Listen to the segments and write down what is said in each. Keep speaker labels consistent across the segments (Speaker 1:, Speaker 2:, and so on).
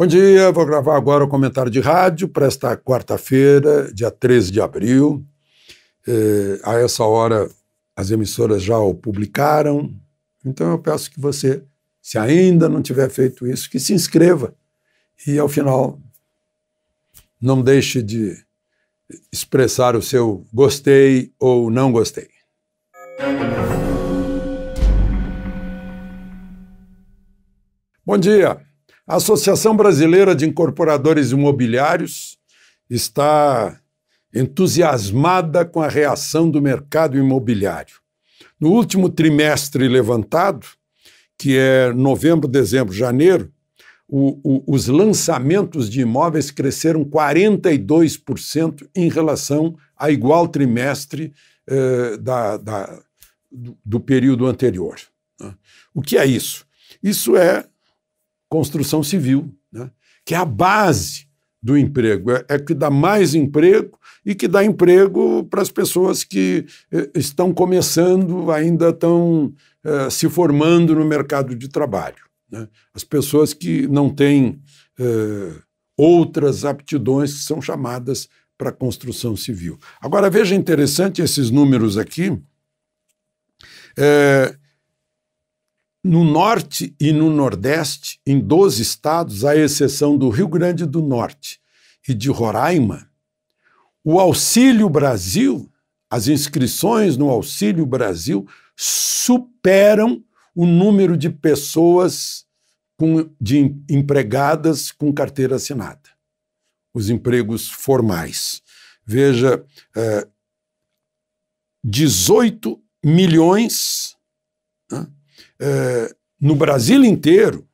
Speaker 1: Bom dia, vou gravar agora o comentário de rádio para esta quarta-feira, dia 13 de abril. É, a essa hora as emissoras já o publicaram, então eu peço que você, se ainda não tiver feito isso, que se inscreva e ao final não deixe de expressar o seu gostei ou não gostei. Bom dia! A Associação Brasileira de Incorporadores Imobiliários está entusiasmada com a reação do mercado imobiliário. No último trimestre levantado, que é novembro, dezembro, janeiro, o, o, os lançamentos de imóveis cresceram 42% em relação a igual trimestre eh, da, da, do, do período anterior. Né? O que é isso? Isso é construção civil, né? que é a base do emprego, é, é que dá mais emprego e que dá emprego para as pessoas que eh, estão começando, ainda estão eh, se formando no mercado de trabalho. Né? As pessoas que não têm eh, outras aptidões que são chamadas para a construção civil. Agora, veja interessante esses números aqui. No norte e no nordeste, em 12 estados, à exceção do Rio Grande do Norte e de Roraima, o Auxílio Brasil, as inscrições no Auxílio Brasil superam o número de pessoas com, de empregadas com carteira assinada, os empregos formais. Veja, é, 18 milhões né, é, no Brasil inteiro,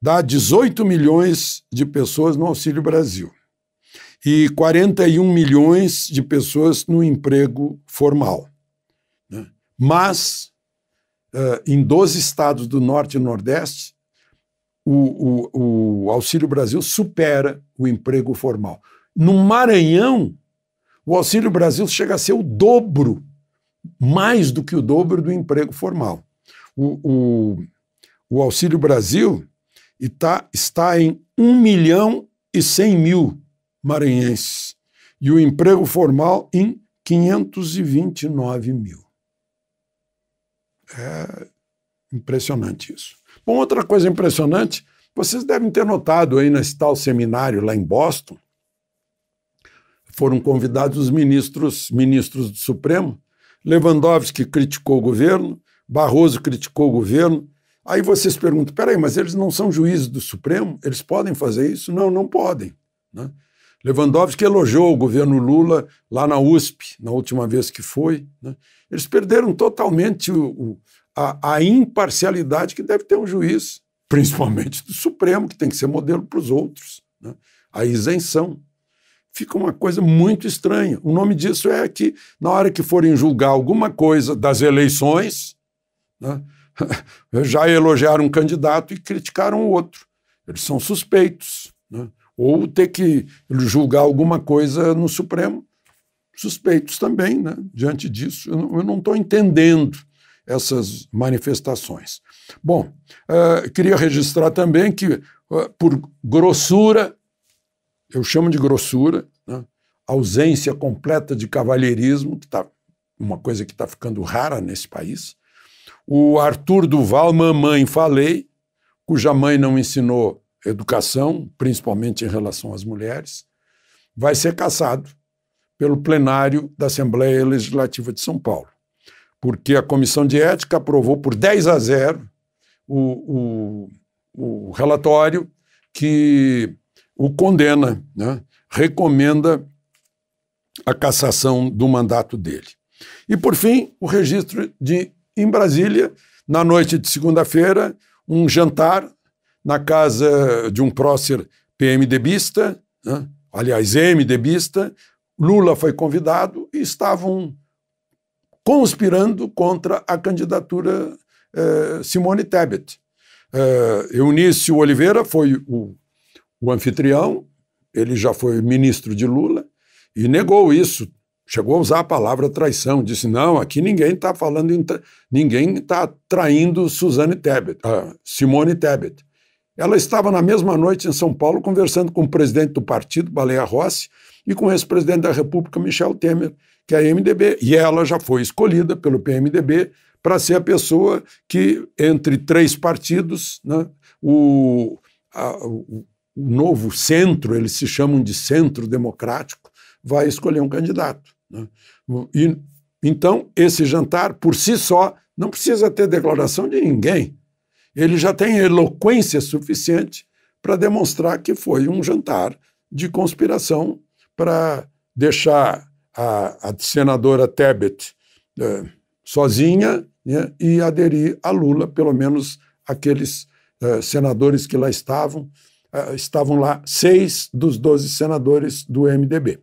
Speaker 1: dá 18 milhões de pessoas no Auxílio Brasil e 41 milhões de pessoas no emprego formal. Né? Mas, eh, em 12 estados do Norte e Nordeste, o, o, o Auxílio Brasil supera o emprego formal. No Maranhão, o Auxílio Brasil chega a ser o dobro, mais do que o dobro do emprego formal o, o, o Auxílio Brasil e tá, está em 1 milhão e 100 mil maranhenses e o emprego formal em 529 mil. É impressionante isso. Bom, outra coisa impressionante, vocês devem ter notado aí nesse tal seminário lá em Boston, foram convidados os ministros, ministros do Supremo. Lewandowski criticou o governo, Barroso criticou o governo. Aí vocês perguntam: peraí, mas eles não são juízes do Supremo? Eles podem fazer isso? Não, não podem. Né? Lewandowski elogiou o governo Lula lá na USP, na última vez que foi. Né? Eles perderam totalmente o, o, a, a, imparcialidade que deve ter um juiz, principalmente do Supremo, que tem que ser modelo para os outros. Né? A isenção. Fica uma coisa muito estranha. O nome disso é que, na hora que forem julgar alguma coisa das eleições, né? Já elogiaram um candidato e criticaram o outro. Eles são suspeitos. Né? Ou ter que julgar alguma coisa no Supremo. Suspeitos também, né? diante disso. Eu não estou entendendo essas manifestações. Bom, uh, queria registrar também que, uh, por grossura, eu chamo de grossura, né? ausência completa de cavalheirismo, que está uma coisa que está ficando rara nesse país, o Arthur Duval, mamãe, falei, cuja mãe não ensinou educação, principalmente em relação às mulheres, vai ser cassado pelo plenário da Assembleia Legislativa de São Paulo, porque a Comissão de Ética aprovou por 10 a 0 o, o, o relatório que o condena, né? recomenda a cassação do mandato dele. E, por fim, o registro de em Brasília, na noite de segunda-feira, um jantar na casa de um prócer PMDBista, né? aliás, MDBista. Lula foi convidado e estavam conspirando contra a candidatura eh, Simone Tebet. Eh, Eunício Oliveira foi o, o anfitrião, ele já foi ministro de Lula e negou isso Chegou a usar a palavra traição, disse: não, aqui ninguém está falando, em tra... ninguém está traindo Suzane Tebet, uh, Simone Tebet. Ela estava na mesma noite em São Paulo conversando com o presidente do partido, Baleia Rossi, e com o ex-presidente da República, Michel Temer, que é a MDB. E ela já foi escolhida pelo PMDB para ser a pessoa que, entre três partidos, né, o, a, o novo centro, eles se chamam de centro democrático, vai escolher um candidato. Né? E, então, esse jantar, por si só, não precisa ter declaração de ninguém. Ele já tem eloquência suficiente para demonstrar que foi um jantar de conspiração para deixar a, a, senadora Tebet eh, sozinha né, e aderir a Lula, pelo menos aqueles eh, senadores que lá estavam. Eh, estavam lá seis dos doze senadores do MDB.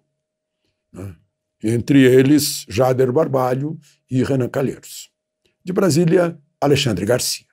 Speaker 1: Né? entre eles Jader Barbalho e Renan Calheiros. De Brasília, Alexandre Garcia.